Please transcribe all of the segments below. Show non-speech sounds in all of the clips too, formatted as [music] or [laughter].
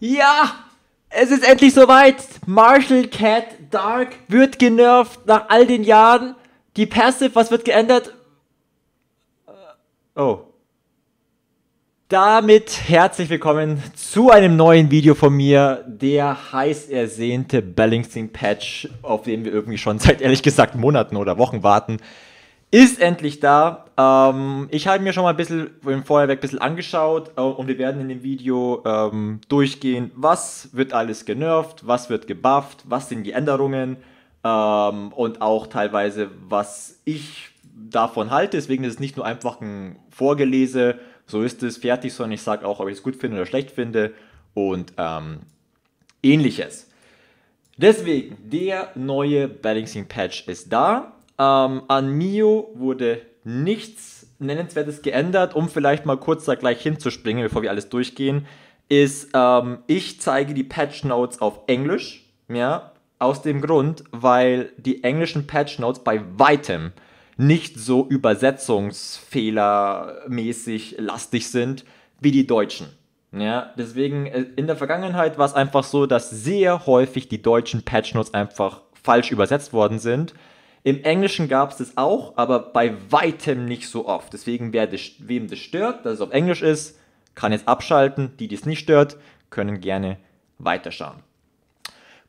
Ja! Es ist endlich soweit! Marshall Cat Dark wird genervt nach all den Jahren. Die Passive, was wird geändert? Äh, oh. Damit herzlich willkommen zu einem neuen Video von mir, der heiß ersehnte Balancing Patch, auf den wir irgendwie schon seit ehrlich gesagt Monaten oder Wochen warten ist endlich da. Ähm, ich habe mir schon mal ein bisschen im Vorherweg ein bisschen angeschaut äh, und wir werden in dem Video ähm, durchgehen, was wird alles genervt, was wird gebufft, was sind die Änderungen ähm, und auch teilweise, was ich davon halte. Deswegen ist es nicht nur einfach ein Vorgelese, so ist es fertig, sondern ich sage auch, ob ich es gut finde oder schlecht finde und ähm, ähnliches. Deswegen, der neue Balancing Patch ist da. Ähm, an Mio wurde nichts Nennenswertes geändert, um vielleicht mal kurz da gleich hinzuspringen, bevor wir alles durchgehen, ist, ähm, ich zeige die Patch Notes auf Englisch, ja, aus dem Grund, weil die englischen Patch Notes bei weitem nicht so übersetzungsfehlermäßig lastig sind wie die deutschen. Ja, deswegen äh, in der Vergangenheit war es einfach so, dass sehr häufig die deutschen Patch Notes einfach falsch übersetzt worden sind im Englischen gab es das auch, aber bei weitem nicht so oft. Deswegen, wer das, wem das stört, dass es auf Englisch ist, kann jetzt abschalten. Die, die es nicht stört, können gerne weiterschauen.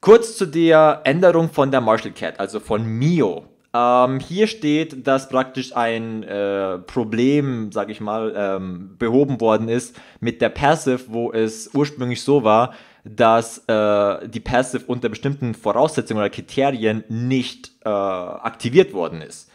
Kurz zu der Änderung von der Marshall Cat, also von Mio. Ähm, hier steht, dass praktisch ein äh, Problem, sag ich mal, ähm, behoben worden ist mit der Passive, wo es ursprünglich so war, dass äh, die Passive unter bestimmten Voraussetzungen oder Kriterien nicht äh, aktiviert worden ist.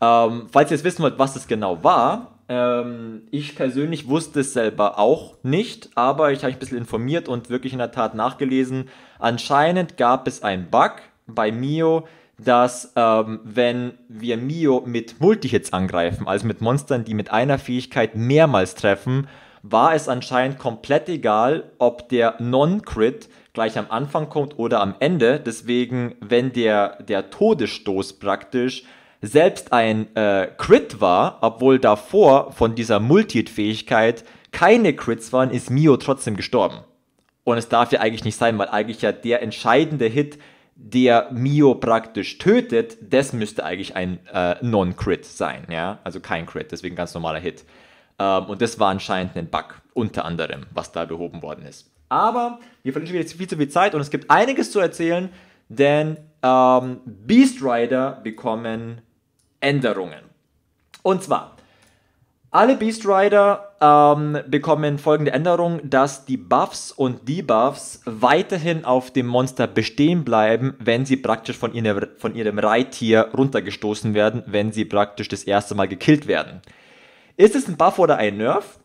Ähm, falls ihr jetzt wissen wollt, was das genau war, ähm, ich persönlich wusste es selber auch nicht, aber ich habe mich ein bisschen informiert und wirklich in der Tat nachgelesen. Anscheinend gab es einen Bug bei Mio, dass ähm, wenn wir Mio mit Multi-Hits angreifen, also mit Monstern, die mit einer Fähigkeit mehrmals treffen, war es anscheinend komplett egal, ob der Non-Crit gleich am Anfang kommt oder am Ende. Deswegen, wenn der, der Todesstoß praktisch selbst ein äh, Crit war, obwohl davor von dieser Multit-Fähigkeit keine Crits waren, ist Mio trotzdem gestorben. Und es darf ja eigentlich nicht sein, weil eigentlich ja der entscheidende Hit, der Mio praktisch tötet, das müsste eigentlich ein äh, Non-Crit sein, ja? Also kein Crit, deswegen ganz normaler Hit. Ähm, und das war anscheinend ein Bug, unter anderem, was da behoben worden ist. Aber wir verlieren jetzt viel zu viel Zeit und es gibt einiges zu erzählen, denn ähm, Beast Rider bekommen Änderungen. Und zwar, alle Beast Rider ähm, bekommen folgende Änderung, dass die Buffs und Debuffs weiterhin auf dem Monster bestehen bleiben, wenn sie praktisch von, ihre, von ihrem Reittier runtergestoßen werden, wenn sie praktisch das erste Mal gekillt werden. Ist es ein Buff oder ein Nerf?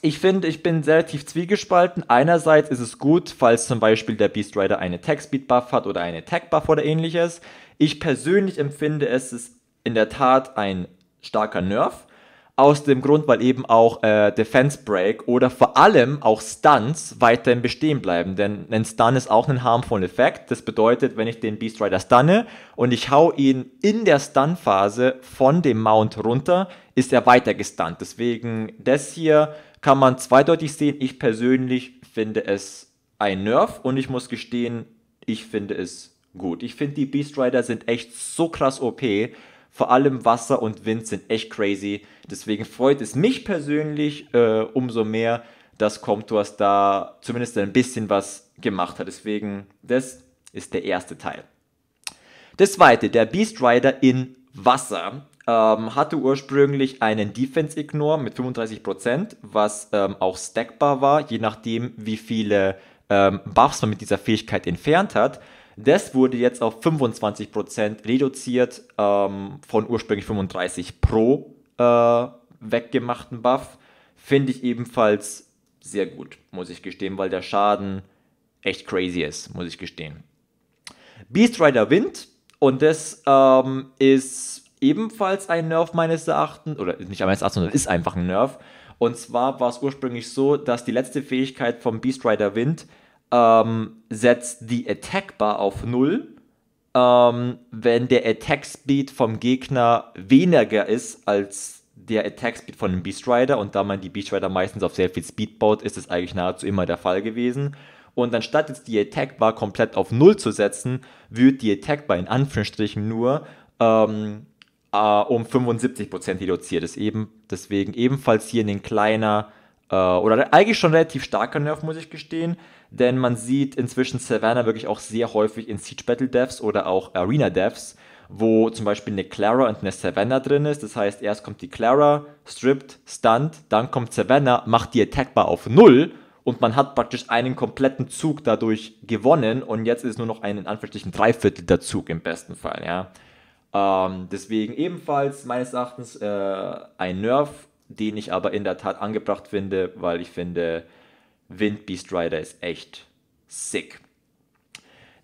Ich finde, ich bin relativ zwiegespalten. Einerseits ist es gut, falls zum Beispiel der Beast Rider eine Tag-Speed-Buff hat oder eine Tag-Buff oder ähnliches. Ich persönlich empfinde es ist in der Tat ein starker Nerf, aus dem Grund, weil eben auch äh, Defense Break oder vor allem auch Stunts weiterhin bestehen bleiben. Denn ein Stun ist auch ein harmvoller Effekt. Das bedeutet, wenn ich den Beast Rider stunne und ich hau ihn in der Stun-Phase von dem Mount runter, ist er weiter gestunt. Deswegen, das hier kann man zweideutig sehen. Ich persönlich finde es ein Nerf und ich muss gestehen, ich finde es gut. Ich finde, die Beast Rider sind echt so krass OP. Vor allem Wasser und Wind sind echt crazy. Deswegen freut es mich persönlich äh, umso mehr, dass Comtours da zumindest ein bisschen was gemacht hat. Deswegen, das ist der erste Teil. Das zweite, der Beast Rider in Wasser, ähm, hatte ursprünglich einen Defense Ignore mit 35%, was ähm, auch stackbar war, je nachdem, wie viele ähm, Buffs man mit dieser Fähigkeit entfernt hat. Das wurde jetzt auf 25% reduziert ähm, von ursprünglich 35 pro äh, weggemachten Buff. Finde ich ebenfalls sehr gut, muss ich gestehen, weil der Schaden echt crazy ist, muss ich gestehen. Beast Rider Wind und das ähm, ist ebenfalls ein Nerf meines Erachtens, oder nicht meines Erachtens, sondern ist einfach ein Nerf. Und zwar war es ursprünglich so, dass die letzte Fähigkeit vom Beast Rider Wind ähm, setzt die Attack Bar auf 0, ähm, wenn der Attack Speed vom Gegner weniger ist als der Attack Speed von einem Beast Rider. Und da man die Beast Rider meistens auf sehr viel Speed baut, ist es eigentlich nahezu immer der Fall gewesen. Und anstatt jetzt die Attack Bar komplett auf 0 zu setzen, wird die Attack Bar in Anführungsstrichen nur ähm, äh, um 75% reduziert. Ist eben deswegen ebenfalls hier ein kleiner äh, oder eigentlich schon relativ starker Nerf, muss ich gestehen, denn man sieht inzwischen Savannah wirklich auch sehr häufig in Siege Battle Devs oder auch Arena Devs, wo zum Beispiel eine Clara und eine Savannah drin ist. Das heißt, erst kommt die Clara, stripped, stunned, dann kommt Savannah, macht die Attackbar auf Null und man hat praktisch einen kompletten Zug dadurch gewonnen und jetzt ist nur noch ein in Anführungsstrichen Dreiviertel der Zug im besten Fall, ja. Ähm, deswegen ebenfalls meines Erachtens äh, ein Nerf den ich aber in der Tat angebracht finde, weil ich finde, Wind Beast Rider ist echt sick.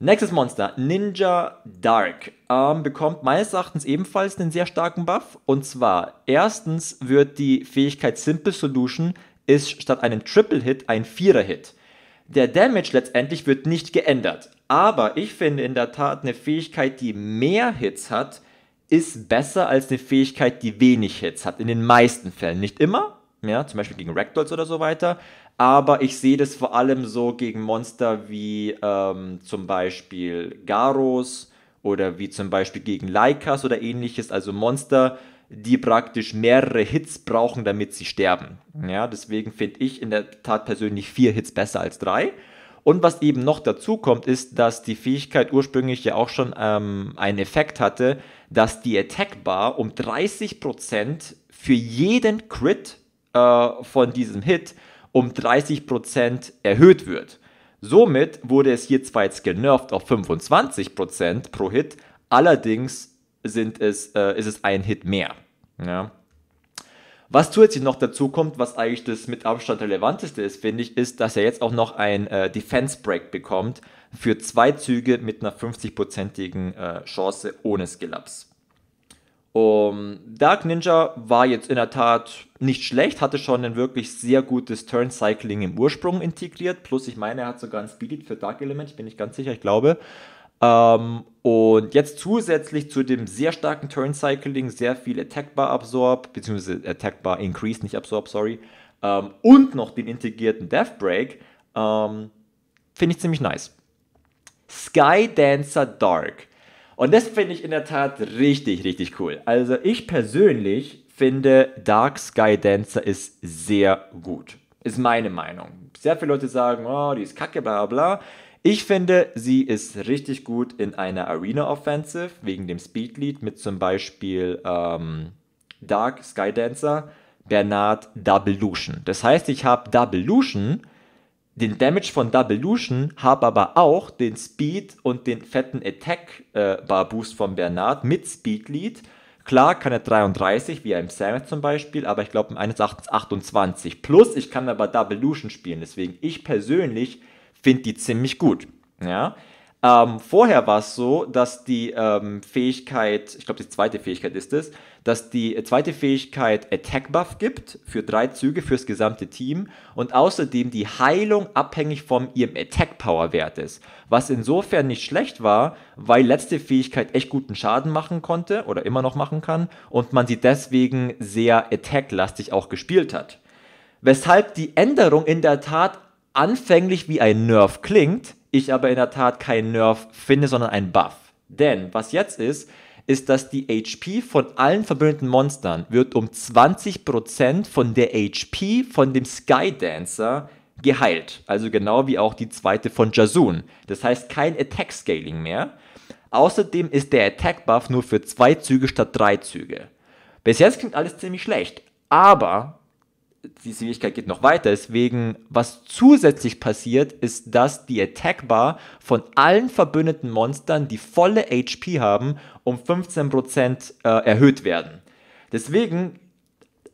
Nächstes Monster, Ninja Dark, ähm, bekommt meines Erachtens ebenfalls einen sehr starken Buff. Und zwar, erstens wird die Fähigkeit Simple Solution ist statt einem Triple Hit ein Vierer Hit. Der Damage letztendlich wird nicht geändert. Aber ich finde in der Tat eine Fähigkeit, die mehr Hits hat, ist besser als eine Fähigkeit, die wenig Hits hat. In den meisten Fällen. Nicht immer, ja, zum Beispiel gegen Ragdolls oder so weiter. Aber ich sehe das vor allem so gegen Monster wie ähm, zum Beispiel Garos oder wie zum Beispiel gegen Laikas oder ähnliches. Also Monster, die praktisch mehrere Hits brauchen, damit sie sterben. Ja, deswegen finde ich in der Tat persönlich vier Hits besser als drei. Und was eben noch dazu kommt, ist, dass die Fähigkeit ursprünglich ja auch schon ähm, einen Effekt hatte, dass die Attack Bar um 30% für jeden Crit äh, von diesem Hit um 30% erhöht wird. Somit wurde es hier zwar jetzt genervt auf 25% pro Hit, allerdings sind es, äh, ist es ein Hit mehr. Ja. Was zusätzlich noch dazu kommt, was eigentlich das mit Abstand relevanteste ist, finde ich, ist, dass er jetzt auch noch ein äh, Defense Break bekommt für zwei Züge mit einer 50-prozentigen äh, Chance ohne Skill-Ups. Um, Dark Ninja war jetzt in der Tat nicht schlecht, hatte schon ein wirklich sehr gutes Turn-Cycling im Ursprung integriert. Plus, ich meine, er hat sogar ein Speedit für Dark Element, ich bin nicht ganz sicher, ich glaube. Um, ähm, und jetzt zusätzlich zu dem sehr starken Turn-Cycling sehr viel Attack Bar Absorb, beziehungsweise Attack Bar Increase, nicht Absorb, sorry. Um, ähm, und noch den integrierten Death Break, ähm, finde ich ziemlich nice. Sky Dancer Dark. Und das finde ich in der Tat richtig, richtig cool. Also ich persönlich finde Dark Sky Dancer ist sehr gut. Ist meine Meinung. Sehr viele Leute sagen, oh, die ist kacke, bla bla Ich finde, sie ist richtig gut in einer Arena Offensive, wegen dem Speed Lead mit zum Beispiel ähm, Dark Sky Dancer, Bernard Double Lution. Das heißt, ich habe Double Lution den Damage von Double Lucian, habe aber auch den Speed und den fetten Attack-Bar-Boost äh, von Bernard mit Speed Lead. Klar kann er 33, wie er im Samet zum Beispiel, aber ich glaube im 28. Plus, ich kann aber Double Lucian spielen, deswegen ich persönlich finde die ziemlich gut. Ja? Ähm, vorher war es so, dass die ähm, Fähigkeit, ich glaube die zweite Fähigkeit ist es, das die zweite Fähigkeit Attack Buff gibt für drei Züge fürs gesamte Team und außerdem die Heilung abhängig von ihrem Attack Power Wert ist. Was insofern nicht schlecht war, weil letzte Fähigkeit echt guten Schaden machen konnte oder immer noch machen kann und man sie deswegen sehr Attack-lastig auch gespielt hat. Weshalb die Änderung in der Tat anfänglich wie ein Nerf klingt, ich aber in der Tat keinen Nerf finde, sondern ein Buff. Denn was jetzt ist, ist, dass die HP von allen verbündeten Monstern wird um 20% von der HP von dem Skydancer geheilt. Also genau wie auch die zweite von Jasun. Das heißt kein Attack Scaling mehr. Außerdem ist der Attack Buff nur für zwei Züge statt drei Züge. Bis jetzt klingt alles ziemlich schlecht, aber die Fähigkeit geht noch weiter. Deswegen, was zusätzlich passiert, ist, dass die Attack Bar von allen verbündeten Monstern, die volle HP haben, um 15% äh, erhöht werden. Deswegen,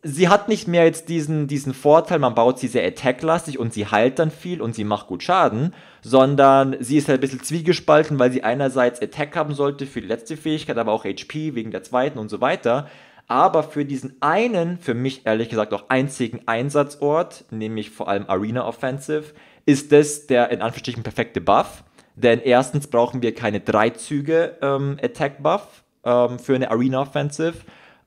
sie hat nicht mehr jetzt diesen, diesen Vorteil, man baut sie sehr attacklastig und sie heilt dann viel und sie macht gut Schaden, sondern sie ist halt ein bisschen zwiegespalten, weil sie einerseits Attack haben sollte für die letzte Fähigkeit, aber auch HP wegen der zweiten und so weiter. Aber für diesen einen, für mich ehrlich gesagt auch einzigen Einsatzort, nämlich vor allem Arena Offensive, ist das der in Anführungsstrichen perfekte Buff. Denn erstens brauchen wir keine drei Züge ähm, Attack Buff ähm, für eine Arena Offensive.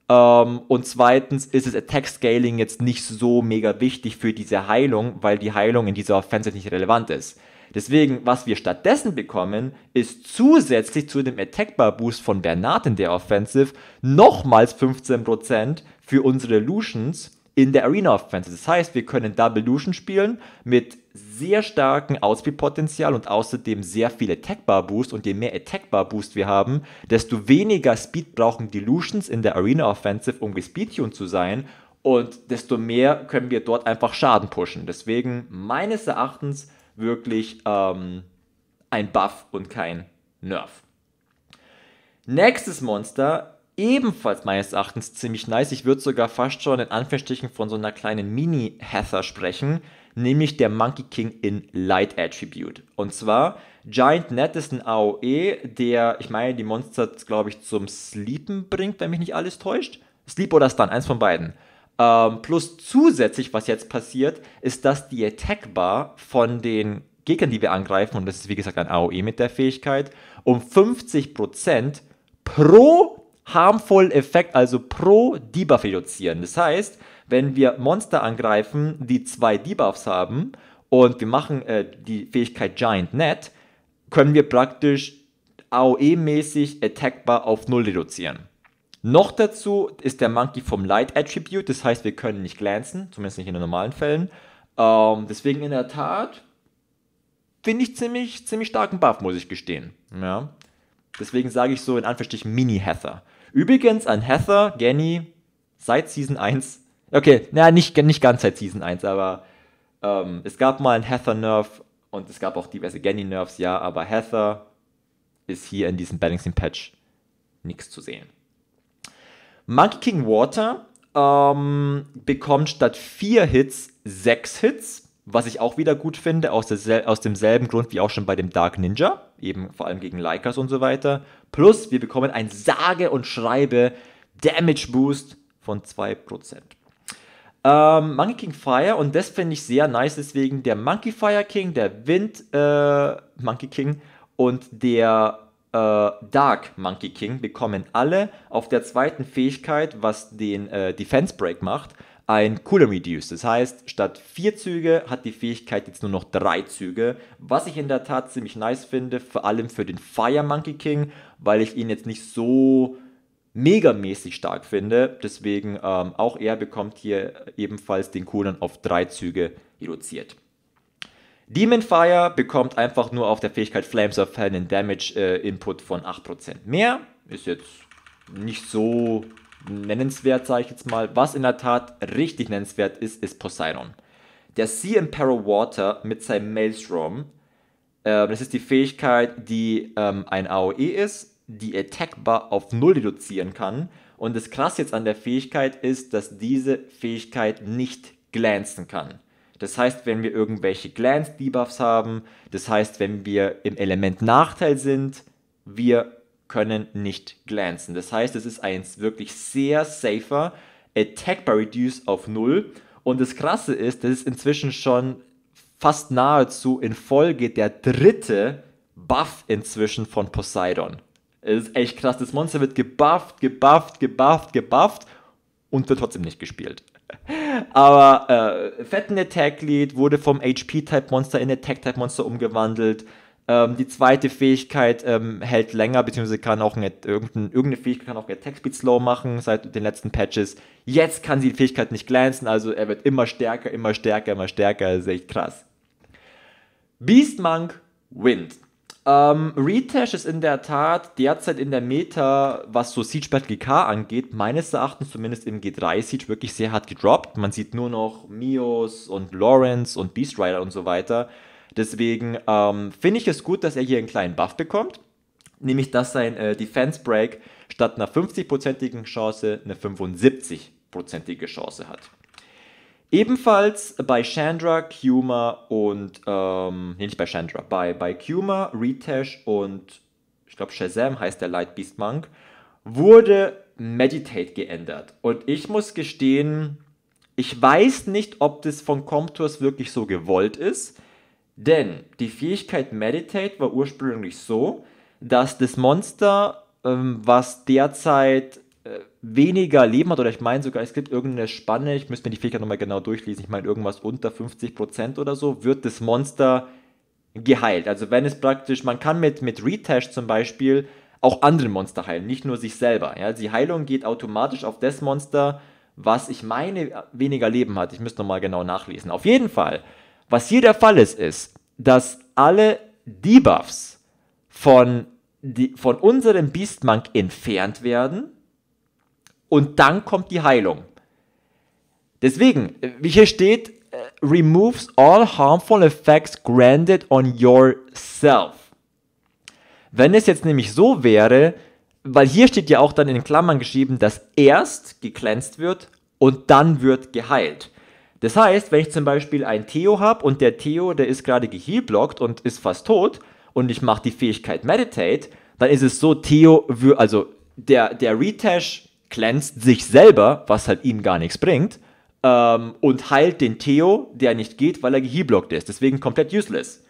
Ähm, und zweitens ist das Attack Scaling jetzt nicht so mega wichtig für diese Heilung, weil die Heilung in dieser Offensive nicht relevant ist. Deswegen, was wir stattdessen bekommen, ist zusätzlich zu dem Attack Bar Boost von Bernard in der Offensive nochmals 15% für unsere Lutions in der Arena Offensive. Das heißt, wir können Double Lution spielen mit sehr starkem Outspeed-Potenzial und außerdem sehr viel Attack Bar Boost. Und je mehr Attack Bar Boost wir haben, desto weniger Speed brauchen die Lutions in der Arena Offensive, um gespeedtuned zu sein. Und desto mehr können wir dort einfach Schaden pushen. Deswegen, meines Erachtens, wirklich ähm, ein Buff und kein Nerf. Nächstes Monster, ebenfalls meines Erachtens ziemlich nice. Ich würde sogar fast schon in Anführungsstrichen von so einer kleinen Mini-Hether sprechen, nämlich der Monkey King in Light Attribute. Und zwar Giant Net ist ein AOE, der, ich meine, die Monster, glaube ich, zum Sleepen bringt, wenn mich nicht alles täuscht. Sleep oder Stun, eins von beiden. Ähm, plus zusätzlich, was jetzt passiert, ist, dass die Attack Bar von den Gegnern, die wir angreifen, und das ist wie gesagt ein AOE mit der Fähigkeit, um 50% pro harmvollen Effekt, also pro Debuff reduzieren. Das heißt, wenn wir Monster angreifen, die zwei Debuffs haben und wir machen äh, die Fähigkeit Giant Net, können wir praktisch AOE-mäßig Attack Bar auf 0 reduzieren. Noch dazu ist der Monkey vom Light Attribute, das heißt, wir können nicht glänzen, zumindest nicht in den normalen Fällen. Ähm, deswegen in der Tat finde ich ziemlich, ziemlich starken Buff, muss ich gestehen. Ja. Deswegen sage ich so in Anführungsstrichen Mini-Heather. Übrigens an Heather, Genny, seit Season 1. Okay, naja, nicht, nicht ganz seit Season 1, aber ähm, es gab mal einen Heather-Nerf und es gab auch diverse Genny-Nerfs, ja, aber Heather ist hier in diesem Balancing-Patch nichts zu sehen. Monkey King Water ähm, bekommt statt vier Hits sechs Hits, was ich auch wieder gut finde, aus, der, aus demselben Grund wie auch schon bei dem Dark Ninja, eben vor allem gegen Lycas und so weiter. Plus, wir bekommen ein sage und schreibe Damage Boost von 2%. Ähm, Monkey King Fire, und das finde ich sehr nice, deswegen der Monkey Fire King, der Wind äh, Monkey King und der äh, Dark Monkey King bekommen alle auf der zweiten Fähigkeit, was den äh, Defense Break macht, ein Cooler Reduce. Das heißt, statt vier Züge hat die Fähigkeit jetzt nur noch drei Züge, was ich in der Tat ziemlich nice finde, vor allem für den Fire Monkey King, weil ich ihn jetzt nicht so megamäßig stark finde. Deswegen ähm, auch er bekommt hier ebenfalls den Cooler auf drei Züge reduziert. Demon Fire bekommt einfach nur auf der Fähigkeit Flames of Hell einen Damage äh, Input von 8% mehr. Ist jetzt nicht so nennenswert, sage ich jetzt mal. Was in der Tat richtig nennenswert ist, ist Poseidon. Der Sea Emperor Water mit seinem Maelstrom. Äh, das ist die Fähigkeit, die ähm, ein AOE ist, die Attack Bar auf 0 reduzieren kann. Und das Krass jetzt an der Fähigkeit ist, dass diese Fähigkeit nicht glänzen kann. Das heißt, wenn wir irgendwelche Glance-Debuffs haben, das heißt, wenn wir im Element Nachteil sind, wir können nicht glänzen. Das heißt, es ist ein wirklich sehr safer Attack by Reduce auf Null. Und das Krasse ist, das ist inzwischen schon fast nahezu in Folge der dritte Buff inzwischen von Poseidon. Es ist echt krass. Das Monster wird gebufft, gebufft, gebufft, gebufft und wird trotzdem nicht gespielt. Aber äh, Fett Attack-Lead wurde vom HP-Type-Monster in Attack-Type-Monster umgewandelt. Ähm, die zweite Fähigkeit ähm, hält länger, beziehungsweise kann auch eine, irgendeine, irgendeine Fähigkeit kann auch Attack Speed Slow machen seit den letzten Patches. Jetzt kann sie die Fähigkeit nicht glänzen, also er wird immer stärker, immer stärker, immer stärker. Das ist echt krass. Beast Monk Wind. Ähm, Retash ist in der Tat derzeit in der Meta, was so Siege Battle GK angeht, meines Erachtens zumindest im G3 Siege wirklich sehr hart gedroppt. Man sieht nur noch Mios und Lawrence und Beast Rider und so weiter. Deswegen ähm, finde ich es gut, dass er hier einen kleinen Buff bekommt. Nämlich, dass sein äh, Defense Break statt einer 50-prozentigen Chance eine 75-prozentige Chance hat. Ebenfalls bei Chandra, Kuma und, ähm, nee, nicht bei Chandra, bei, bei Kuma, Ritesh und ich glaube Shazam heißt der Light Beast Monk, wurde Meditate geändert. Und ich muss gestehen, ich weiß nicht, ob das von Comtours wirklich so gewollt ist, denn die Fähigkeit Meditate war ursprünglich so, dass das Monster, ähm, was derzeit weniger Leben hat, oder ich meine sogar, es gibt irgendeine Spanne, ich müsste mir die Fähigkeit nochmal genau durchlesen, ich meine irgendwas unter 50% oder so, wird das Monster geheilt. Also wenn es praktisch, man kann mit, mit Retash zum Beispiel auch andere Monster heilen, nicht nur sich selber. Ja? Die Heilung geht automatisch auf das Monster, was ich meine weniger Leben hat. Ich müsste nochmal genau nachlesen. Auf jeden Fall, was hier der Fall ist, ist, dass alle Debuffs von, die, von unserem Beastmonk entfernt werden und dann kommt die Heilung. Deswegen, wie äh, hier steht, äh, removes all harmful effects granted on yourself. Wenn es jetzt nämlich so wäre, weil hier steht ja auch dann in Klammern geschrieben, dass erst geklänzt wird und dann wird geheilt. Das heißt, wenn ich zum Beispiel ein Theo habe und der Theo, der ist gerade gehealblockt und ist fast tot und ich mache die Fähigkeit Meditate, dann ist es so, Theo, also der, der Retash glänzt sich selber, was halt ihm gar nichts bringt, ähm, und heilt den Theo, der nicht geht, weil er geheblockt ist. Deswegen komplett useless.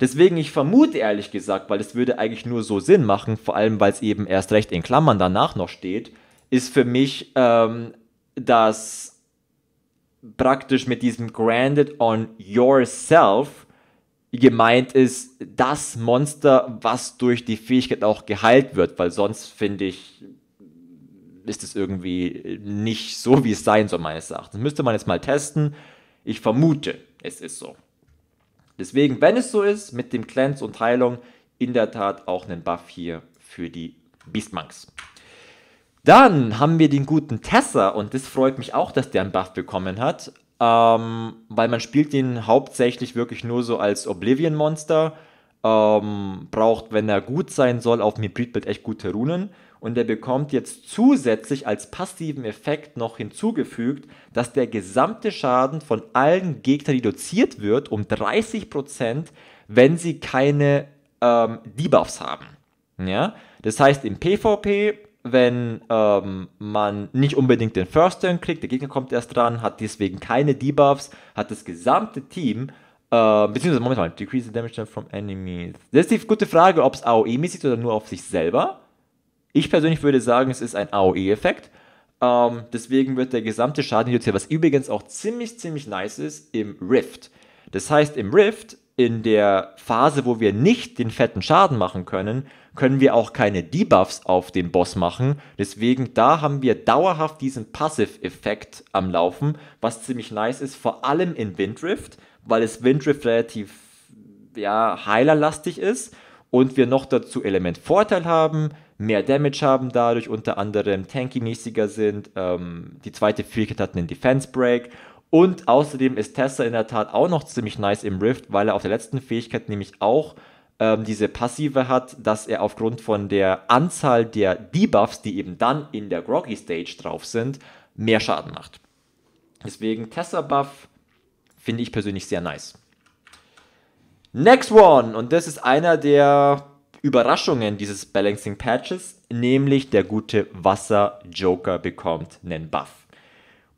Deswegen, ich vermute ehrlich gesagt, weil es würde eigentlich nur so Sinn machen, vor allem weil es eben erst recht in Klammern danach noch steht, ist für mich, ähm, dass praktisch mit diesem Granded on Yourself gemeint ist, das Monster, was durch die Fähigkeit auch geheilt wird, weil sonst finde ich, ist es irgendwie äh, nicht so, wie es sein soll, meines Erachtens. Müsste man jetzt mal testen. Ich vermute, es ist so. Deswegen, wenn es so ist, mit dem Cleanse und Heilung in der Tat auch einen Buff hier für die Beastmonks. Dann haben wir den guten Tessa und das freut mich auch, dass der einen Buff bekommen hat, ähm, weil man spielt ihn hauptsächlich wirklich nur so als Oblivion-Monster. Ähm, braucht, wenn er gut sein soll, auf dem Hybridbild echt gute Runen und der bekommt jetzt zusätzlich als passiven Effekt noch hinzugefügt, dass der gesamte Schaden von allen Gegnern reduziert wird um 30%, wenn sie keine ähm, Debuffs haben. Ja? Das heißt, im PvP wenn ähm, man nicht unbedingt den First Turn kriegt, der Gegner kommt erst dran, hat deswegen keine Debuffs, hat das gesamte Team, äh, beziehungsweise momentan, decrease the damage from enemies. Das ist die gute Frage, ob es AOE-mäßig ist oder nur auf sich selber. Ich persönlich würde sagen, es ist ein AOE-Effekt. Ähm, deswegen wird der gesamte Schaden reduziert, was übrigens auch ziemlich, ziemlich nice ist im Rift. Das heißt, im Rift, in der Phase, wo wir nicht den fetten Schaden machen können, können wir auch keine Debuffs auf den Boss machen. Deswegen, da haben wir dauerhaft diesen Passive-Effekt am Laufen, was ziemlich nice ist, vor allem in Windrift, weil es Windrift relativ ja, heilerlastig ist und wir noch dazu Elementvorteil haben, mehr Damage haben dadurch, unter anderem tanky-mäßiger sind. Ähm, die zweite Fähigkeit hat einen Defense Break. Und außerdem ist Tessa in der Tat auch noch ziemlich nice im Rift, weil er auf der letzten Fähigkeit nämlich auch ähm, diese Passive hat, dass er aufgrund von der Anzahl der Debuffs, die eben dann in der Groggy Stage drauf sind, mehr Schaden macht. Deswegen Tessa Buff finde ich persönlich sehr nice. Next one, und das ist einer der Überraschungen dieses Balancing Patches, nämlich der gute Wasser-Joker bekommt einen Buff.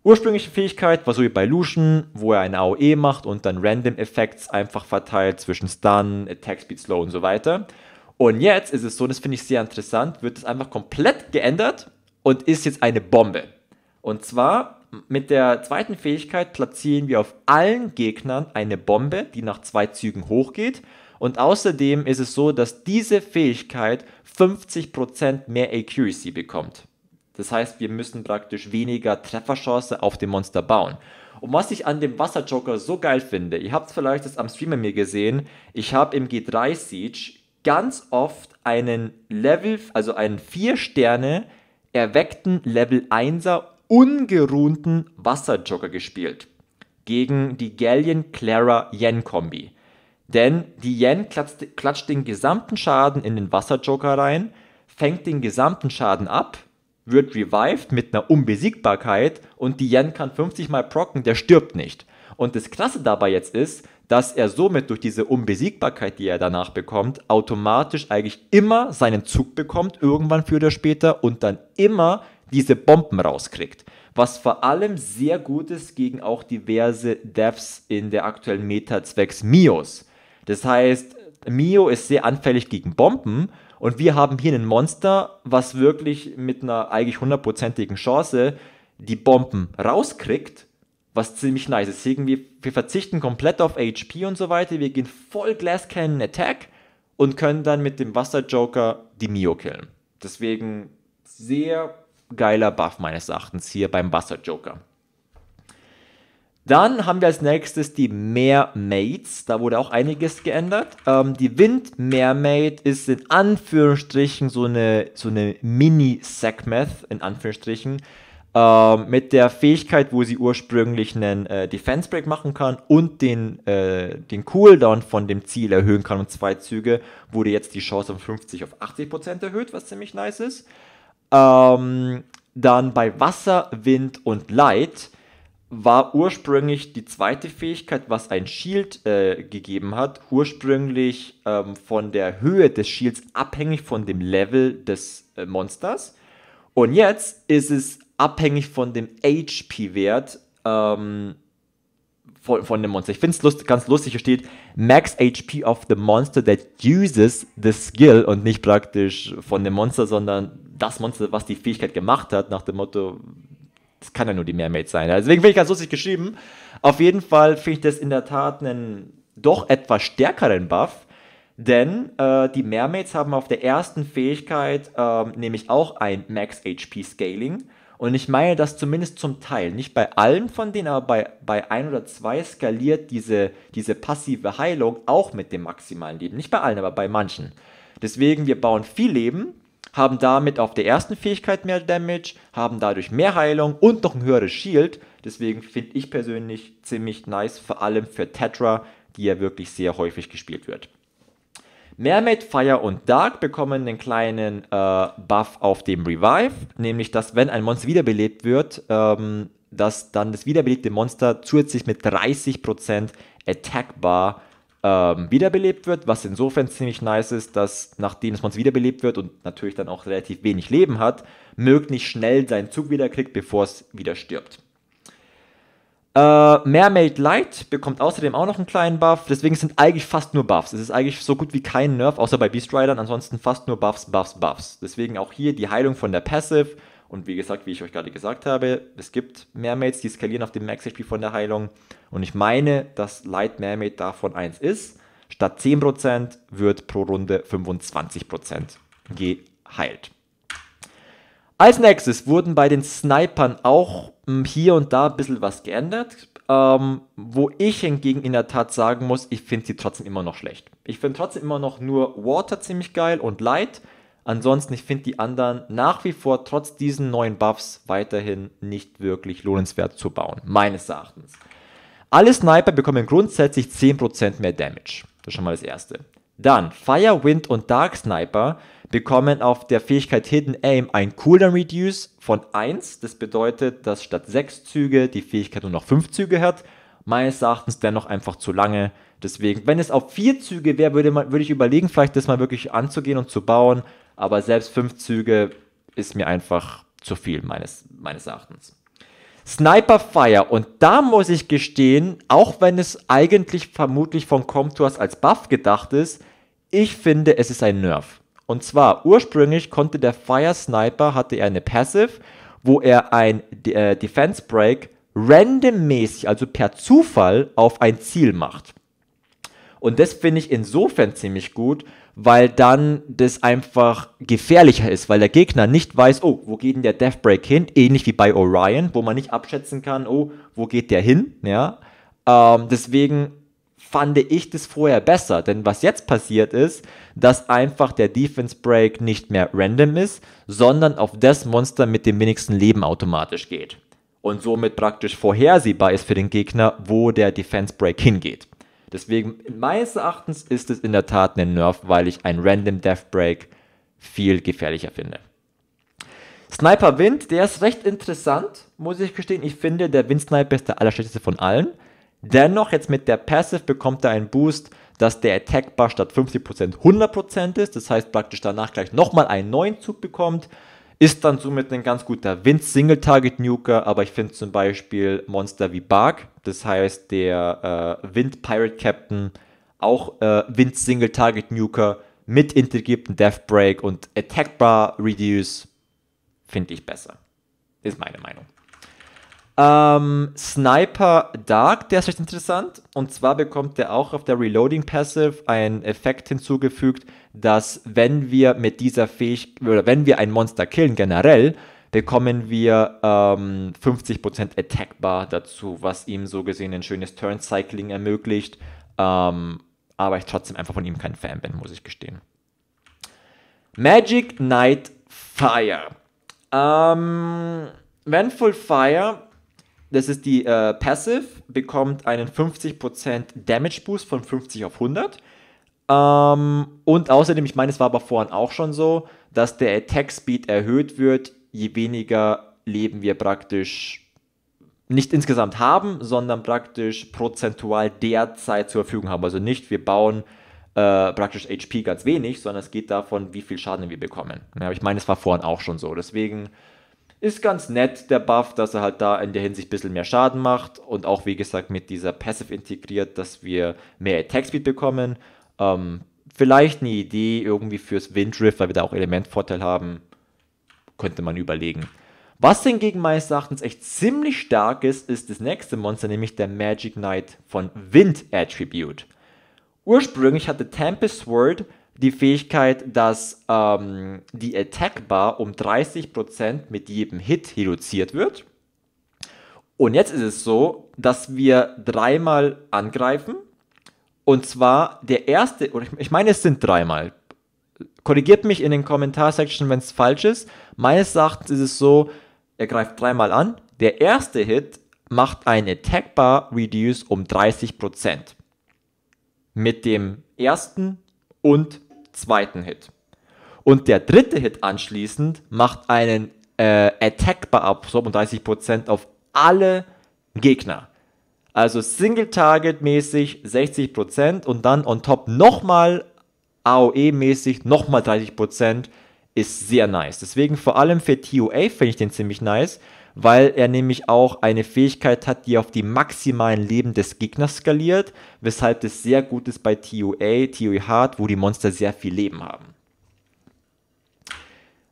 Ursprüngliche Fähigkeit war so wie bei Lucian, wo er eine AOE macht und dann Random Effects einfach verteilt zwischen Stun, Attack Speed, Slow und so weiter. Und jetzt ist es so, das finde ich sehr interessant, wird es einfach komplett geändert und ist jetzt eine Bombe. Und zwar mit der zweiten Fähigkeit platzieren wir auf allen Gegnern eine Bombe, die nach zwei Zügen hochgeht und außerdem ist es so, dass diese Fähigkeit 50% mehr Accuracy bekommt. Das heißt, wir müssen praktisch weniger Trefferchance auf dem Monster bauen. Und was ich an dem Wasserjoker so geil finde, ihr habt vielleicht das am Streamer mir gesehen, ich habe im G3 Siege ganz oft einen Level, also einen 4 Sterne erweckten Level 1er ungeruhten Wasserjoker gespielt. Gegen die Galleon Clara Yen Kombi. Denn die Yen klatscht, klatscht den gesamten Schaden in den Wasserjoker rein, fängt den gesamten Schaden ab, wird revived mit einer Unbesiegbarkeit und die Yen kann 50 mal procken, der stirbt nicht. Und das Krasse dabei jetzt ist, dass er somit durch diese Unbesiegbarkeit, die er danach bekommt, automatisch eigentlich immer seinen Zug bekommt, irgendwann früher oder später, und dann immer diese Bomben rauskriegt. Was vor allem sehr gut ist gegen auch diverse Devs in der aktuellen Meta zwecks Mios. Das heißt, Mio ist sehr anfällig gegen Bomben und wir haben hier ein Monster, was wirklich mit einer eigentlich hundertprozentigen Chance die Bomben rauskriegt, was ziemlich nice ist. Deswegen, wir, wir verzichten komplett auf HP und so weiter. Wir gehen voll Glass Cannon Attack und können dann mit dem Wasser Joker die Mio killen. Deswegen sehr geiler Buff meines Erachtens hier beim Wasser Joker. Dann haben wir als nächstes die Mermaids. Da wurde auch einiges geändert. Ähm, die Wind Mermaid ist in Anführungsstrichen so eine, so eine Mini-Segmeth, in Anführungsstrichen. Ähm, mit der Fähigkeit, wo sie ursprünglich einen äh, Defense Break machen kann und den, äh, den Cooldown von dem Ziel erhöhen kann und zwei Züge, wurde jetzt die Chance von 50 auf 80% erhöht, was ziemlich nice ist. Ähm, dann bei Wasser, Wind und Light war ursprünglich die zweite Fähigkeit, was ein Shield äh, gegeben hat, ursprünglich ähm, von der Höhe des Shields abhängig von dem Level des äh, Monsters. Und jetzt ist es abhängig von dem HP-Wert ähm, von, von, dem Monster. Ich finde es lust, ganz lustig, hier steht Max HP of the Monster that uses the skill und nicht praktisch von dem Monster, sondern das Monster, was die Fähigkeit gemacht hat, nach dem Motto, das kann ja nur die Mermaid sein. Deswegen finde ich ganz lustig geschrieben. Auf jeden Fall finde ich das in der Tat einen doch etwas stärkeren Buff, denn äh, die Mermaids haben auf der ersten Fähigkeit äh, nämlich auch ein Max HP Scaling. Und ich meine, dass zumindest zum Teil, nicht bei allen von denen, aber bei, bei ein oder zwei skaliert diese, diese passive Heilung auch mit dem maximalen Leben. Nicht bei allen, aber bei manchen. Deswegen, wir bauen viel Leben, haben damit auf der ersten Fähigkeit mehr Damage, haben dadurch mehr Heilung und noch ein höheres Shield. Deswegen finde ich persönlich ziemlich nice, vor allem für Tetra, die ja wirklich sehr häufig gespielt wird. Mermaid, Fire und Dark bekommen einen kleinen äh, Buff auf dem Revive, nämlich dass wenn ein Monster wiederbelebt wird, ähm, dass dann das wiederbelebte Monster zusätzlich mit 30% Attack Bar ähm, wiederbelebt wird, was insofern ziemlich nice ist, dass nachdem dass man es wiederbelebt wird und natürlich dann auch relativ wenig Leben hat, möglichst schnell seinen Zug wiederkriegt, bevor es wieder stirbt. Äh, Mermaid Light bekommt außerdem auch noch einen kleinen Buff, deswegen sind eigentlich fast nur Buffs. Es ist eigentlich so gut wie kein Nerf, außer bei Beast Riders, ansonsten fast nur Buffs, Buffs, Buffs. Deswegen auch hier die Heilung von der Passive und wie gesagt, wie ich euch gerade gesagt habe, es gibt Mermaids, die skalieren auf dem Max-HP von der Heilung. Und ich meine, dass Light Mermaid davon eins ist. Statt 10% wird pro Runde 25% geheilt. Als nächstes wurden bei den Snipern auch hm, hier und da ein bisschen was geändert. Ähm, wo ich hingegen in der Tat sagen muss, ich finde sie trotzdem immer noch schlecht. Ich finde trotzdem immer noch nur Water ziemlich geil und Light. Ansonsten, ich finde die anderen nach wie vor trotz diesen neuen Buffs weiterhin nicht wirklich lohnenswert zu bauen, meines Erachtens. Alle Sniper bekommen grundsätzlich 10% mehr Damage. Das ist schon mal das Erste. Dann, Fire, Wind und Dark Sniper bekommen auf der Fähigkeit Hidden Aim ein Cooldown Reduce von 1. Das bedeutet, dass statt 6 Züge die Fähigkeit nur noch 5 Züge hat meines Erachtens dennoch einfach zu lange. Deswegen, wenn es auf vier Züge wäre, würde, würde ich überlegen, vielleicht das mal wirklich anzugehen und zu bauen. Aber selbst fünf Züge ist mir einfach zu viel, meines, meines Erachtens. Sniper Fire, und da muss ich gestehen, auch wenn es eigentlich vermutlich von Comtours als Buff gedacht ist, ich finde, es ist ein Nerf. Und zwar, ursprünglich konnte der Fire Sniper, hatte er eine Passive, wo er ein äh, Defense Break randommäßig, also per Zufall, auf ein Ziel macht. Und das finde ich insofern ziemlich gut, weil dann das einfach gefährlicher ist, weil der Gegner nicht weiß, oh, wo geht denn der Deathbreak hin? Ähnlich wie bei Orion, wo man nicht abschätzen kann, oh, wo geht der hin? Ja. Ähm, deswegen fand ich das vorher besser, denn was jetzt passiert ist, dass einfach der Defense Break nicht mehr random ist, sondern auf das Monster mit dem wenigsten Leben automatisch geht und somit praktisch vorhersehbar ist für den Gegner, wo der Defense Break hingeht. Deswegen, meines Erachtens ist es in der Tat ein Nerf, weil ich ein Random Death Break viel gefährlicher finde. Sniper Wind, der ist recht interessant, muss ich gestehen. Ich finde, der Wind Sniper ist der allerschlechteste von allen. Dennoch, jetzt mit der Passive bekommt er einen Boost, dass der Attack Bar statt 50% 100% ist. Das heißt praktisch danach gleich nochmal einen neuen Zug bekommt. Ist dann somit ein ganz guter Wind-Single-Target-Nuker, aber ich finde zum Beispiel Monster wie Bark, das heißt der äh, Wind-Pirate-Captain, auch äh, Wind-Single-Target-Nuker mit integrierten Death-Break und Attack-Bar-Reduce, finde ich besser. Ist meine Meinung. Ähm, Sniper Dark, der ist recht interessant. Und zwar bekommt der auch auf der Reloading Passive einen Effekt hinzugefügt, dass wenn wir mit dieser Fähigkeit, oder wenn wir ein Monster killen generell, bekommen wir ähm, 50% Attack Bar dazu, was ihm so gesehen ein schönes Turn-Cycling ermöglicht. Ähm, aber ich trotzdem einfach von ihm kein Fan bin, muss ich gestehen. Magic Knight Fire. Ähm, Vanful Fire, das ist die äh, Passive, bekommt einen 50% Damage Boost von 50 auf 100. Ähm, und außerdem, ich meine, es war aber vorhin auch schon so, dass der Attack Speed erhöht wird, je weniger Leben wir praktisch nicht insgesamt haben, sondern praktisch prozentual derzeit zur Verfügung haben. Also nicht, wir bauen äh, praktisch HP ganz wenig, sondern es geht davon, wie viel Schaden wir bekommen. Ja, ich meine, es war vorhin auch schon so. Deswegen ist ganz nett der Buff, dass er halt da in der Hinsicht ein bisschen mehr Schaden macht und auch, wie gesagt, mit dieser Passive integriert, dass wir mehr Attack Speed bekommen. Ähm, vielleicht eine Idee irgendwie fürs Winddrift, weil wir da auch Elementvorteil haben, könnte man überlegen. Was hingegen meines Erachtens echt ziemlich stark ist, ist das nächste Monster, nämlich der Magic Knight von Wind Attribute. Ursprünglich hatte Tempest Sword die Fähigkeit, dass ähm, die Attack Bar um 30% mit jedem Hit reduziert wird. Und jetzt ist es so, dass wir dreimal angreifen und zwar der erste, oder ich meine, es sind dreimal. Korrigiert mich in den Kommentar-Section, wenn es falsch ist. Meines Erachtens ist es so, er greift dreimal an. Der erste Hit macht eine Attack Bar Reduce um 30%. Mit dem ersten und zweiten Hit. Und der dritte Hit anschließend macht einen äh, Attack Bar Absorb um 30% auf alle Gegner. Also Single-Target-mäßig 60% und dann on top nochmal AOE-mäßig nochmal 30% ist sehr nice. Deswegen vor allem für TOA finde ich den ziemlich nice, weil er nämlich auch eine Fähigkeit hat, die auf die maximalen Leben des Gegners skaliert, weshalb das sehr gut ist bei TOA, TOE Hard, wo die Monster sehr viel Leben haben.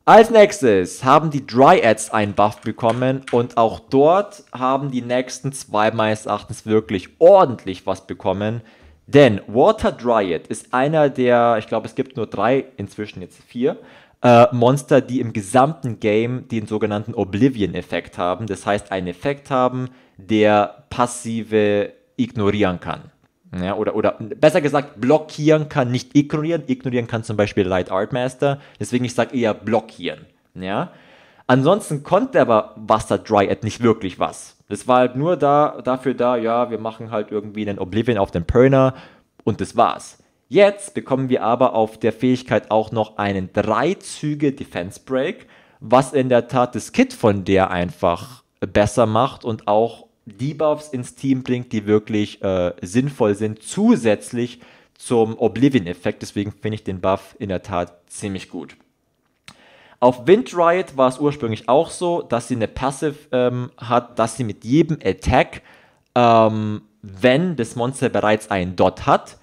Als nächstes haben die Dryads einen Buff bekommen und auch dort haben die nächsten zwei meines Erachtens wirklich ordentlich was bekommen. Denn Water Dryad ist einer der, ich glaube es gibt nur drei, inzwischen jetzt vier, äh, Monster, die im gesamten Game den sogenannten Oblivion-Effekt haben. Das heißt, einen Effekt haben, der passive ignorieren kann. Ja, oder, oder besser gesagt, blockieren kann nicht ignorieren. Ignorieren kann zum Beispiel Light Art Master. Deswegen ich sage eher blockieren. Ja? Ansonsten konnte aber Wasser Dryad nicht wirklich was. Das war halt nur da, dafür da, ja, wir machen halt irgendwie einen Oblivion auf den Perner und das war's. Jetzt bekommen wir aber auf der Fähigkeit auch noch einen 3-Züge Defense Break, was in der Tat das Kit von der einfach besser macht und auch Debuffs ins Team bringt, die wirklich äh, sinnvoll sind, zusätzlich zum Oblivion-Effekt. Deswegen finde ich den Buff in der Tat ziemlich gut. Auf Wind Riot war es ursprünglich auch so, dass sie eine Passive ähm, hat, dass sie mit jedem Attack, ähm, wenn das Monster bereits einen Dot hat,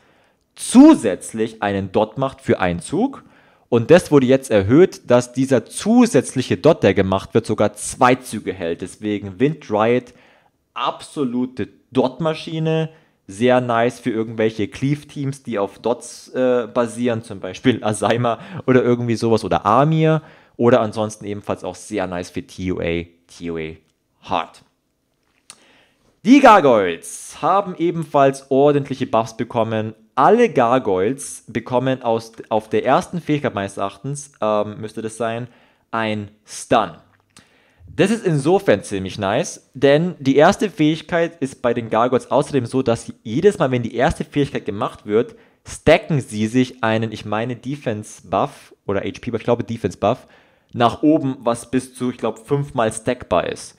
zusätzlich einen Dot macht für einen Zug. Und das wurde jetzt erhöht, dass dieser zusätzliche Dot, der gemacht wird, sogar zwei Züge hält. Deswegen Wind Riot absolute Dot-Maschine. Sehr nice für irgendwelche Cleave-Teams, die auf Dots äh, basieren, zum Beispiel [laughs] Asaima oder irgendwie sowas oder Amir. Oder ansonsten ebenfalls auch sehr nice für TUA, TUA Hard. Die Gargoyles haben ebenfalls ordentliche Buffs bekommen. Alle Gargoyles bekommen aus, auf der ersten Fähigkeit meines Erachtens, ähm, müsste das sein, ein Stun. Das ist insofern ziemlich nice, denn die erste Fähigkeit ist bei den Gargoyles außerdem so, dass jedes Mal, wenn die erste Fähigkeit gemacht wird, stacken sie sich einen, ich meine, Defense-Buff oder HP-Buff, ich glaube Defense-Buff, nach oben, was bis zu, ich glaube, fünfmal stackbar ist.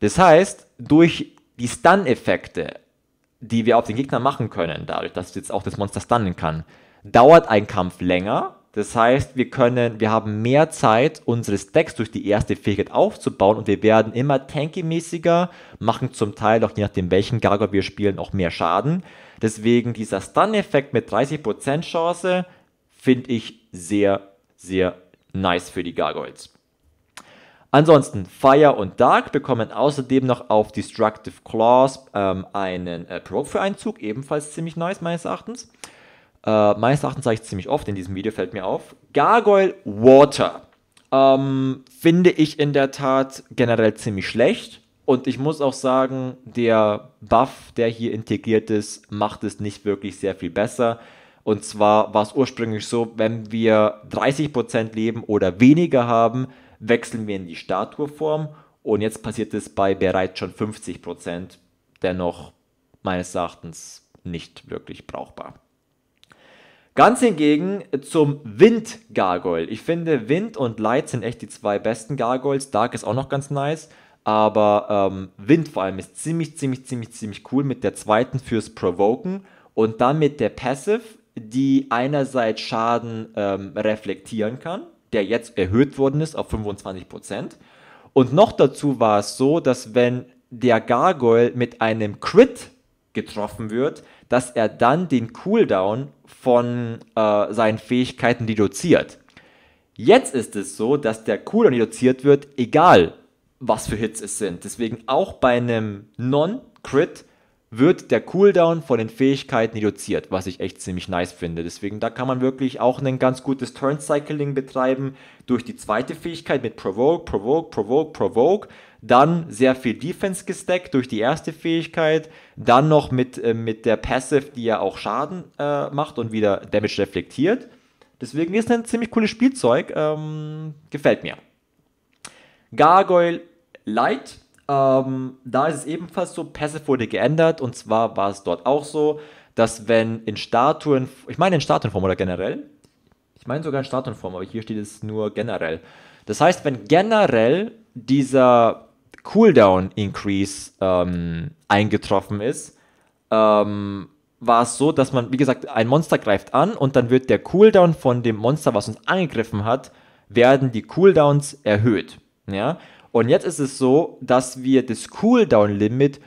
Das heißt, durch die Stun-Effekte, die wir auf den Gegner machen können, dadurch, dass jetzt auch das Monster stunnen kann, dauert ein Kampf länger das heißt, wir können, wir haben mehr Zeit, unsere Stacks durch die erste Fähigkeit aufzubauen und wir werden immer tanky-mäßiger, machen zum Teil auch je nachdem welchen Gargoyle wir spielen auch mehr Schaden. Deswegen dieser Stun-Effekt mit 30% Chance finde ich sehr, sehr nice für die Gargoyles. Ansonsten, Fire und Dark bekommen außerdem noch auf Destructive Claws ähm, einen äh, Probe für einen Zug, ebenfalls ziemlich nice meines Erachtens äh, meines Erachtens sage ich ziemlich oft in diesem Video, fällt mir auf. Gargoyle Water ähm, finde ich in der Tat generell ziemlich schlecht. Und ich muss auch sagen, der Buff, der hier integriert ist, macht es nicht wirklich sehr viel besser. Und zwar war es ursprünglich so, wenn wir 30% Leben oder weniger haben, wechseln wir in die Statueform. Und jetzt passiert es bei bereits schon 50%. Dennoch meines Erachtens nicht wirklich brauchbar. Ganz hingegen zum Wind-Gargoyle. Ich finde, Wind und Light sind echt die zwei besten Gargoyles. Dark ist auch noch ganz nice. Aber ähm, Wind vor allem ist ziemlich, ziemlich, ziemlich, ziemlich cool mit der zweiten fürs Provoken und dann mit der Passive, die einerseits Schaden ähm, reflektieren kann, der jetzt erhöht worden ist auf 25%. Und noch dazu war es so, dass wenn der Gargoyle mit einem Crit getroffen wird, dass er dann den Cooldown von äh, seinen Fähigkeiten reduziert. Jetzt ist es so, dass der Cooldown reduziert wird, egal was für Hits es sind. Deswegen auch bei einem Non-Crit wird der Cooldown von den Fähigkeiten reduziert, was ich echt ziemlich nice finde. Deswegen da kann man wirklich auch ein ganz gutes Turn-Cycling betreiben durch die zweite Fähigkeit mit Provoke, Provoke, Provoke, Provoke dann sehr viel Defense gesteckt durch die erste Fähigkeit, dann noch mit, äh, mit der Passive, die ja auch Schaden äh, macht und wieder Damage reflektiert. Deswegen ist ein ziemlich cooles Spielzeug, ähm, gefällt mir. Gargoyle Light, ähm, da ist es ebenfalls so, Passive wurde geändert und zwar war es dort auch so, dass wenn in Statuen, ich meine in Statuenform oder generell, ich meine sogar in Statuenform, aber hier steht es nur generell. Das heißt, wenn generell dieser Cooldown Increase ähm, eingetroffen ist, ähm, war es so, dass man, wie gesagt, ein Monster greift an und dann wird der Cooldown von dem Monster, was uns angegriffen hat, werden die Cooldowns erhöht. Ja? Und jetzt ist es so, dass wir das Cooldown-Limit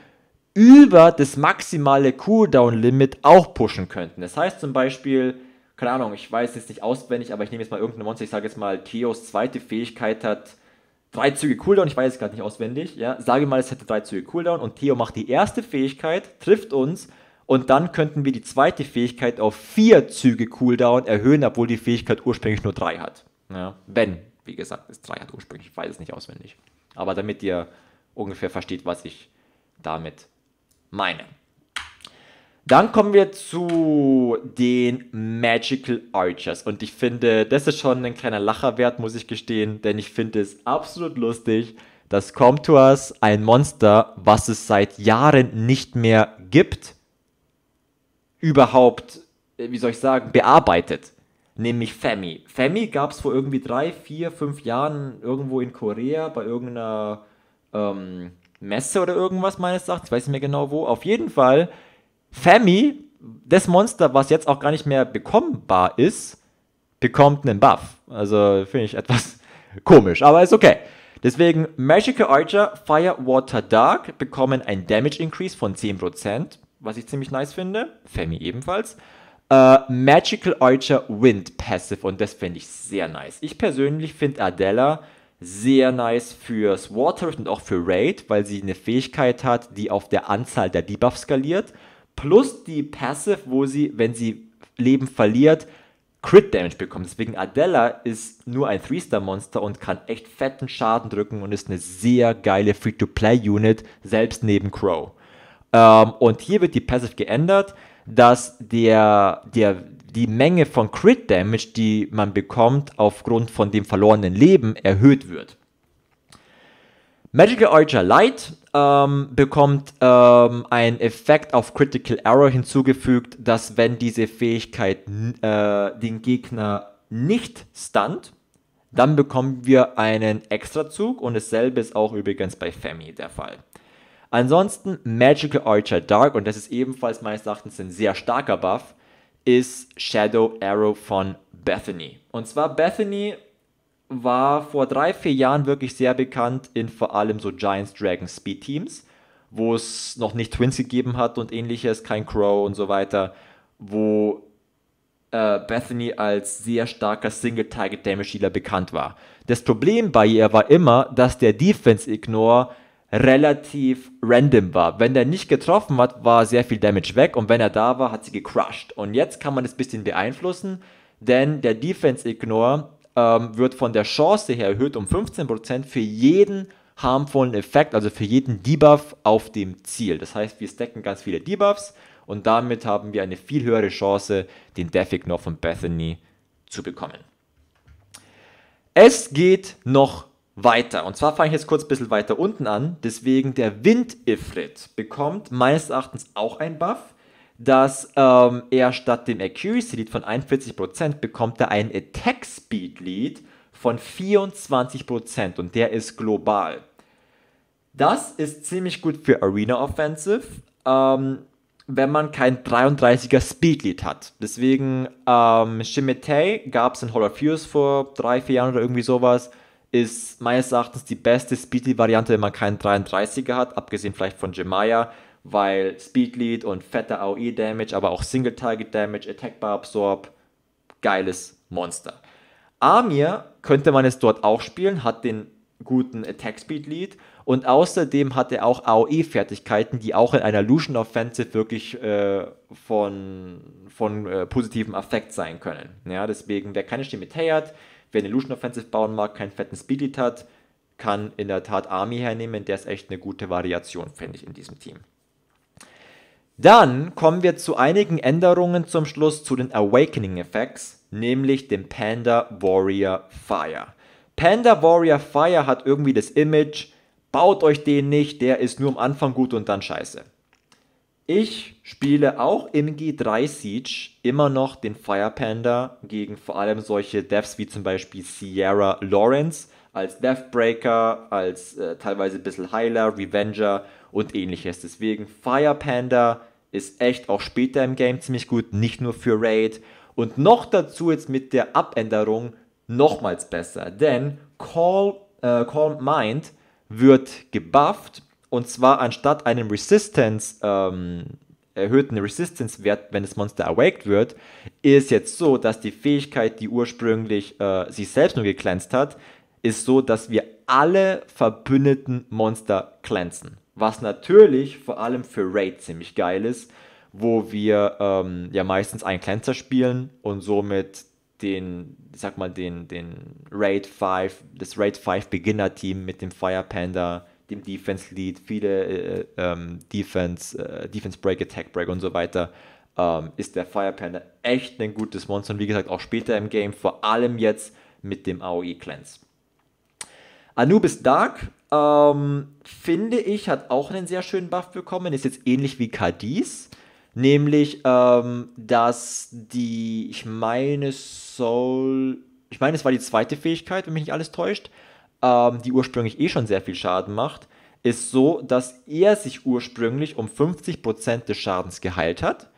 über das maximale Cooldown-Limit auch pushen könnten. Das heißt zum Beispiel, keine Ahnung, ich weiß jetzt nicht auswendig, aber ich nehme jetzt mal irgendein Monster, ich sage jetzt mal, Theos zweite Fähigkeit hat drei Züge Cooldown, ich weiß es gerade nicht auswendig, ja, sage mal, es hätte drei Züge Cooldown und Theo macht die erste Fähigkeit, trifft uns und dann könnten wir die zweite Fähigkeit auf vier Züge Cooldown erhöhen, obwohl die Fähigkeit ursprünglich nur drei hat. Ja. Wenn, wie gesagt, es drei hat ursprünglich, ich weiß es nicht auswendig. Aber damit ihr ungefähr versteht, was ich damit meine. Dann kommen wir zu den Magical Archers. Und ich finde, das ist schon ein kleiner Lacher wert, muss ich gestehen, denn ich finde es absolut lustig, dass Comtuas ein Monster, was es seit Jahren nicht mehr gibt, überhaupt, äh, wie soll ich sagen, bearbeitet. Nämlich Femi. Femi gab es vor irgendwie drei, vier, fünf Jahren irgendwo in Korea bei irgendeiner ähm, Messe oder irgendwas meines Erachtens, ich weiß nicht mehr genau wo. Auf jeden Fall Femi, das Monster, was jetzt auch gar nicht mehr bekommbar ist, bekommt einen Buff. Also finde ich etwas [laughs] komisch, aber ist okay. Deswegen Magical Archer, Fire, Water, Dark bekommen ein Damage Increase von 10%, was ich ziemlich nice finde. Femi ebenfalls. Äh, Magical Archer Wind Passive und das finde ich sehr nice. Ich persönlich finde Adela sehr nice fürs Water und auch für Raid, weil sie eine Fähigkeit hat, die auf der Anzahl der Debuffs skaliert plus die Passive, wo sie, wenn sie Leben verliert, Crit Damage bekommt. Deswegen Adela ist nur ein 3-Star-Monster und kann echt fetten Schaden drücken und ist eine sehr geile Free-to-Play-Unit, selbst neben Crow. Ähm, und hier wird die Passive geändert, dass der, der, die Menge von Crit Damage, die man bekommt, aufgrund von dem verlorenen Leben erhöht wird. Magical Archer Light ähm, bekommt ähm, ein Effekt auf Critical Error hinzugefügt, dass wenn diese Fähigkeit äh, den Gegner nicht stunt, dann bekommen wir einen Extrazug und dasselbe ist auch übrigens bei Femi der Fall. Ansonsten Magical Archer Dark, und das ist ebenfalls meines Erachtens ein sehr starker Buff, ist Shadow Arrow von Bethany. Und zwar Bethany war vor drei, vier Jahren wirklich sehr bekannt in vor allem so Giants, Dragons, Speed Teams, wo es noch nicht Twins gegeben hat und ähnliches, kein Crow und so weiter, wo äh, Bethany als sehr starker Single-Target-Damage-Dealer bekannt war. Das Problem bei ihr war immer, dass der Defense-Ignore relativ random war. Wenn der nicht getroffen hat, war sehr viel Damage weg und wenn er da war, hat sie gecrushed. Und jetzt kann man das bisschen beeinflussen, denn der Defense Ignore ähm, wird von der Chance her erhöht um 15% für jeden harmvollen Effekt, also für jeden Debuff auf dem Ziel. Das heißt, wir stacken ganz viele Debuffs und damit haben wir eine viel höhere Chance, den Death Ignore von Bethany zu bekommen. Es geht noch weiter. Und zwar fange ich jetzt kurz ein bisschen weiter unten an. Deswegen der Wind-Ifrit bekommt meines Erachtens auch einen Buff dass ähm, er statt dem Accuracy Lead von 41% bekommt er einen Attack Speed Lead von 24% und der ist global. Das ist ziemlich gut für Arena Offensive, ähm, wenn man kein 33er Speed Lead hat. Deswegen, ähm, Shimitei gab es in Hall of Fuse vor 3, 4 Jahren oder irgendwie sowas ist meines Erachtens die beste Speed Lead variante wenn man keinen 33er hat, abgesehen vielleicht von Jemaya weil Speed Lead und fetter AOE Damage, aber auch Single Target Damage, Attack Bar Absorb, geiles Monster. Amir könnte man es dort auch spielen, hat den guten Attack Speed Lead und außerdem hat er auch AOE-Fertigkeiten, die auch in einer Lucian Offensive wirklich äh, von, von äh, positivem Affekt sein können. Ja, deswegen, wer keine Stimme hat, wer eine Lucian Offensive bauen mag, keinen fetten Speed Lead hat, kann in der Tat Army hernehmen. Der ist echt eine gute Variation, finde ich, in diesem Team. Dann kommen wir zu einigen Änderungen zum Schluss zu den Awakening Effects, nämlich dem Panda Warrior Fire. Panda Warrior Fire hat irgendwie das Image, baut euch den nicht, der ist nur am Anfang gut und dann scheiße. Ich spiele auch im G3 Siege immer noch den Fire Panda gegen vor allem solche Devs wie zum Beispiel Sierra Lawrence als Deathbreaker, als äh, teilweise ein bisschen Heiler, Revenger und ähnliches. Deswegen Fire Panda ist echt auch später im Game ziemlich gut, nicht nur für Raid. Und noch dazu jetzt mit der Abänderung nochmals besser, denn Call, äh, Call Mind wird gebufft und zwar anstatt einem Resistance, ähm, erhöhten Resistance-Wert, wenn das Monster awaked wird, ist jetzt so, dass die Fähigkeit, die ursprünglich äh, sich selbst nur gecleansed hat, ist so, dass wir alle verbündeten Monster glänzen was natürlich vor allem für Raid ziemlich geil ist, wo wir ähm, ja meistens einen Cleanser spielen und somit den, sag mal, den, den Raid 5, das Raid 5 Beginner Team mit dem Fire Panda, dem Defense Lead, viele äh, ähm, Defense, äh, Defense Break, Attack Break und so weiter, ähm, ist der Fire Panda echt ein gutes Monster und wie gesagt auch später im Game, vor allem jetzt mit dem AOE Cleanse. Anubis Dark, ähm, finde ich, hat auch einen sehr schönen Buff bekommen. Ist jetzt ähnlich wie Cadiz. Nämlich, ähm, dass die, ich meine, Soul, ich meine, es war die zweite Fähigkeit, wenn mich nicht alles täuscht, ähm, die ursprünglich eh schon sehr viel Schaden macht, ist so, dass er sich ursprünglich um 50% des Schadens geheilt hat.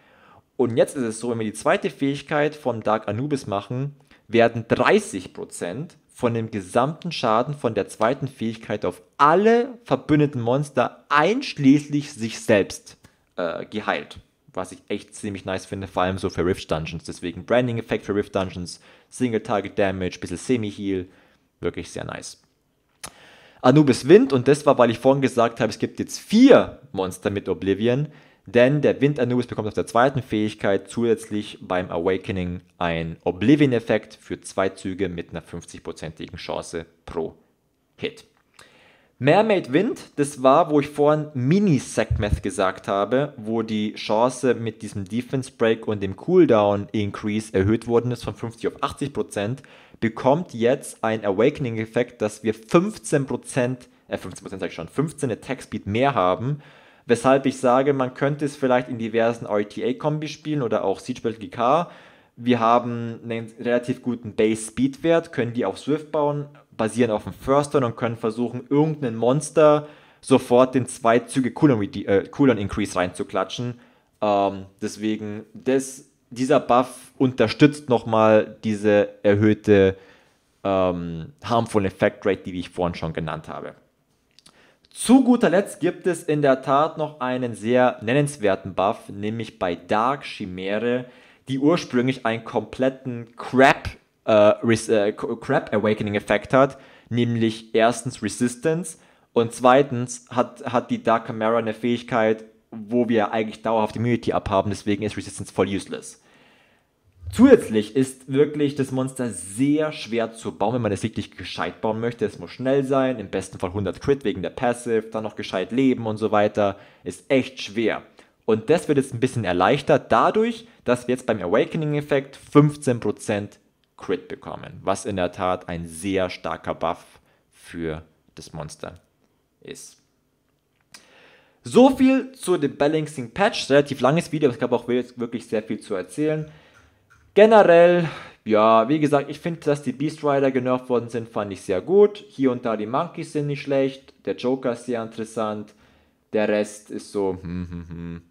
Und jetzt ist es so, wenn wir die zweite Fähigkeit von Dark Anubis machen, werden 30% von dem gesamten Schaden von der zweiten Fähigkeit auf alle verbündeten Monster einschließlich sich selbst äh, geheilt. Was ich echt ziemlich nice finde, vor allem so für Rift Dungeons. Deswegen Branding-Effekt für Rift Dungeons, Single-Target-Damage, bisschen Semi-Heal. Wirklich sehr nice. Anubis Wind, und das war, weil ich vorhin gesagt habe, es gibt jetzt vier Monster mit Oblivion denn der Wind Anubis bekommt auf der zweiten Fähigkeit zusätzlich beim Awakening einen Oblivion-Effekt für zwei Züge mit einer 50%igen Chance pro Hit. Mermaid Wind, das war, wo ich vorhin mini sackmath gesagt habe, wo die Chance mit diesem Defense Break und dem Cooldown Increase erhöht worden ist von 50 auf 80%, bekommt jetzt ein Awakening-Effekt, dass wir 15%, äh 15% sag ich schon, 15 Attack Speed mehr haben Weshalb ich sage, man könnte es vielleicht in diversen RTA-Kombis spielen oder auch Siegebelt GK. Wir haben einen relativ guten Base-Speed-Wert, können die auf Swift bauen, basieren auf dem First Turn und können versuchen, irgendein Monster sofort den zwei Züge Cooldown, äh, Cooldown Increase reinzuklatschen. Ähm, deswegen, das, dieser Buff unterstützt nochmal diese erhöhte ähm, Harmful Effect Rate, die ich vorhin schon genannt habe. Zu guter Letzt gibt es in der Tat noch einen sehr nennenswerten Buff, nämlich bei Dark Chimäre, die ursprünglich einen kompletten Crap, äh, äh Crap Awakening Effekt hat, nämlich erstens Resistance und zweitens hat, hat die Dark Chimera eine Fähigkeit, wo wir eigentlich dauerhaft Immunity abhaben, deswegen ist Resistance voll useless. Zusätzlich ist wirklich das Monster sehr schwer zu bauen, wenn man es wirklich gescheit bauen möchte. Es muss schnell sein, im besten Fall 100 Crit wegen der Passive, dann noch gescheit leben und so weiter. Ist echt schwer. Und das wird jetzt ein bisschen erleichtert dadurch, dass wir jetzt beim Awakening-Effekt 15% Crit bekommen, was in der Tat ein sehr starker Buff für das Monster ist. So viel zu dem Balancing Patch. Relativ langes Video, aber ich glaube auch wirklich sehr viel zu erzählen. Generell, ja, wie gesagt, ich finde, dass die Beast Rider genervt worden sind, fand ich sehr gut. Hier und da die Monkeys sind nicht schlecht, der Joker ist sehr interessant, der Rest ist so, hm, hm, hm. hm.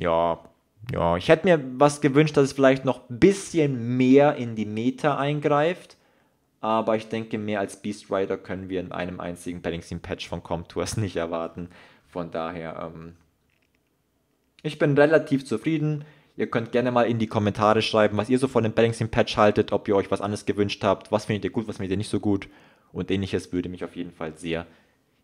Ja, ja, ich hätte mir was gewünscht, dass es vielleicht noch ein bisschen mehr in die Meta eingreift. Aber ich denke, mehr als Beast Rider können wir in einem einzigen Balancing-Patch von Comtours [laughs] nicht erwarten. Von daher, ähm, ich bin relativ zufrieden. Ihr könnt gerne mal in die Kommentare schreiben, was ihr so von dem Balancing Patch haltet, ob ihr euch was anderes gewünscht habt, was findet ihr gut, was findet ihr nicht so gut und ähnliches würde mich auf jeden Fall sehr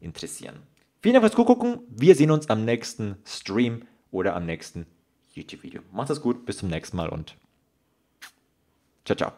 interessieren. Vielen Dank fürs Zugucken. Wir sehen uns am nächsten Stream oder am nächsten YouTube-Video. Macht es gut, bis zum nächsten Mal und ciao, ciao.